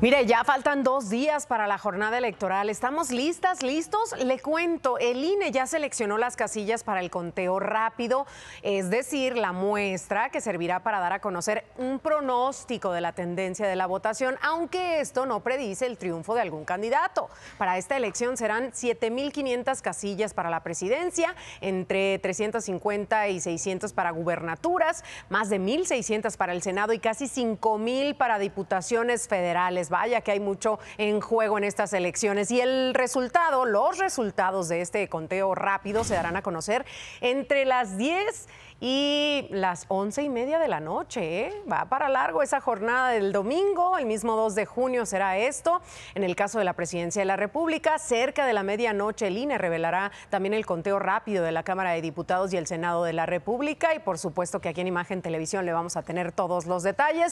Mire, ya faltan dos días para la jornada electoral. ¿Estamos listas, listos? Le cuento, el INE ya seleccionó las casillas para el conteo rápido, es decir, la muestra que servirá para dar a conocer un pronóstico de la tendencia de la votación, aunque esto no predice el triunfo de algún candidato. Para esta elección serán 7.500 casillas para la presidencia, entre 350 y 600 para gubernaturas, más de 1.600 para el Senado y casi 5.000 para diputaciones federales. Pues vaya que hay mucho en juego en estas elecciones. Y el resultado, los resultados de este conteo rápido se darán a conocer entre las 10 y las 11 y media de la noche. ¿eh? Va para largo esa jornada del domingo, el mismo 2 de junio será esto. En el caso de la presidencia de la República, cerca de la medianoche el INE revelará también el conteo rápido de la Cámara de Diputados y el Senado de la República. Y por supuesto que aquí en Imagen Televisión le vamos a tener todos los detalles.